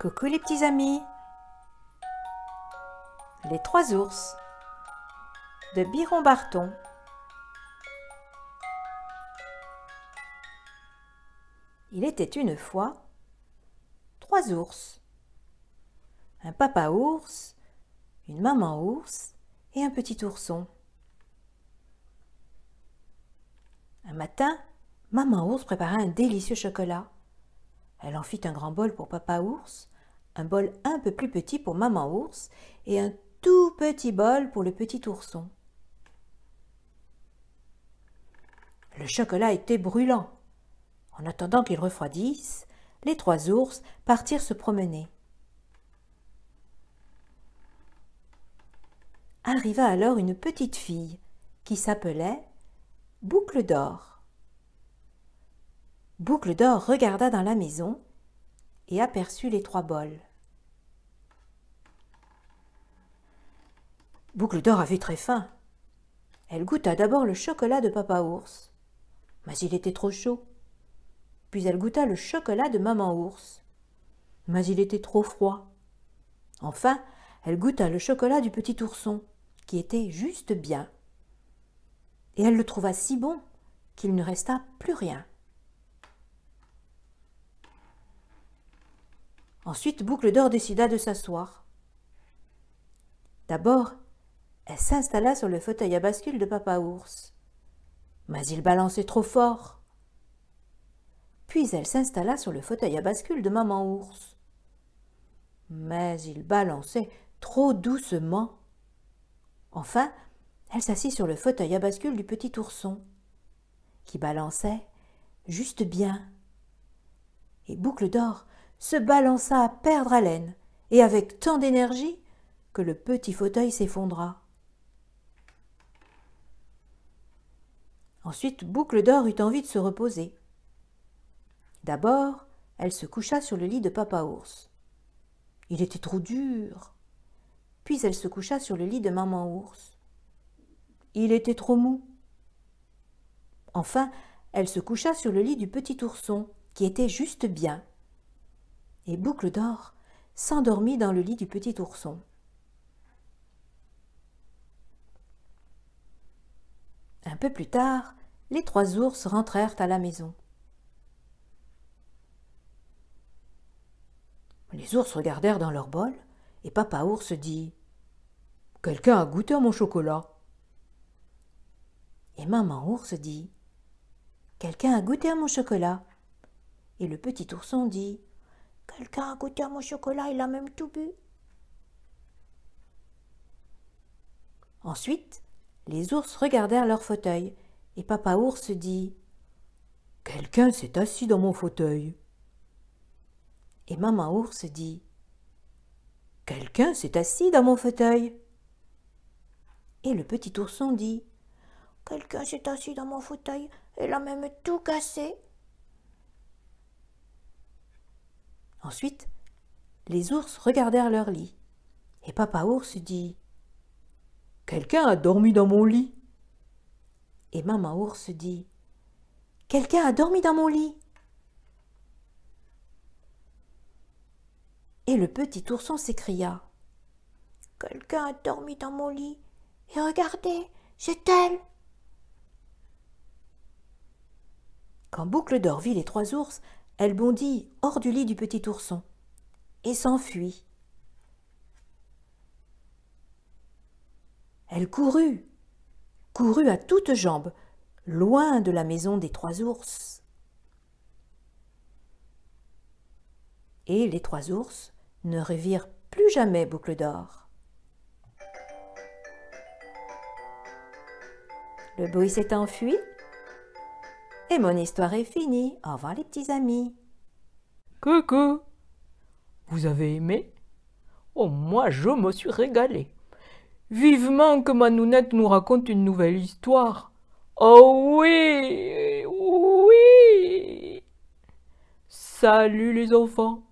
Coucou les petits amis Les trois ours de Biron Barton Il était une fois trois ours. Un papa ours, une maman ours et un petit ourson. Un matin, maman ours prépara un délicieux chocolat. Elle en fit un grand bol pour papa ours un bol un peu plus petit pour maman ours et un tout petit bol pour le petit ourson. Le chocolat était brûlant. En attendant qu'il refroidisse, les trois ours partirent se promener. Arriva alors une petite fille qui s'appelait Boucle d'or. Boucle d'or regarda dans la maison et aperçut les trois bols. Boucle d'or avait très faim. Elle goûta d'abord le chocolat de Papa Ours, mais il était trop chaud. Puis elle goûta le chocolat de Maman Ours, mais il était trop froid. Enfin, elle goûta le chocolat du petit ourson, qui était juste bien. Et elle le trouva si bon qu'il ne resta plus rien. Ensuite, Boucle d'Or décida de s'asseoir. D'abord, elle s'installa sur le fauteuil à bascule de Papa Ours. Mais il balançait trop fort. Puis elle s'installa sur le fauteuil à bascule de Maman Ours. Mais il balançait trop doucement. Enfin, elle s'assit sur le fauteuil à bascule du petit ourson, qui balançait juste bien. Et Boucle d'Or se balança à perdre haleine, et avec tant d'énergie que le petit fauteuil s'effondra. Ensuite, Boucle d'Or eut envie de se reposer. D'abord, elle se coucha sur le lit de Papa Ours. Il était trop dur. Puis elle se coucha sur le lit de Maman Ours. Il était trop mou. Enfin, elle se coucha sur le lit du petit ourson, qui était juste bien. Et Boucle d'Or s'endormit dans le lit du petit ourson. Un peu plus tard, les trois ours rentrèrent à la maison. Les ours regardèrent dans leur bol, et papa ours dit Quelqu'un a goûté à mon chocolat. Et maman ours dit Quelqu'un a goûté à mon chocolat. Et le petit ourson dit Quelqu'un a goûté à mon chocolat, il a même tout bu. Ensuite, les ours regardèrent leur fauteuil et Papa Ours dit Quelqu'un s'est assis dans mon fauteuil. Et Maman Ours dit Quelqu'un s'est assis dans mon fauteuil. Et le petit ourson dit Quelqu'un s'est assis dans mon fauteuil et l'a même tout cassé. Ensuite, les ours regardèrent leur lit. Et Papa Ours dit Quelqu'un a dormi dans mon lit et maman ours dit Quelqu'un a dormi dans mon lit. Et le petit ourson s'écria Quelqu'un a dormi dans mon lit, et regardez, c'est elle. Quand Boucle d'Or vit les trois ours, elle bondit hors du lit du petit ourson et s'enfuit. Elle courut courut à toutes jambes, loin de la maison des trois ours. Et les trois ours ne revirent plus jamais Boucle d'Or. Le bruit s'est enfui et mon histoire est finie. Au revoir les petits amis. Coucou Vous avez aimé Oh, moi, je me suis régalé Vivement que Manounette nous raconte une nouvelle histoire. Oh oui, oui. Salut les enfants.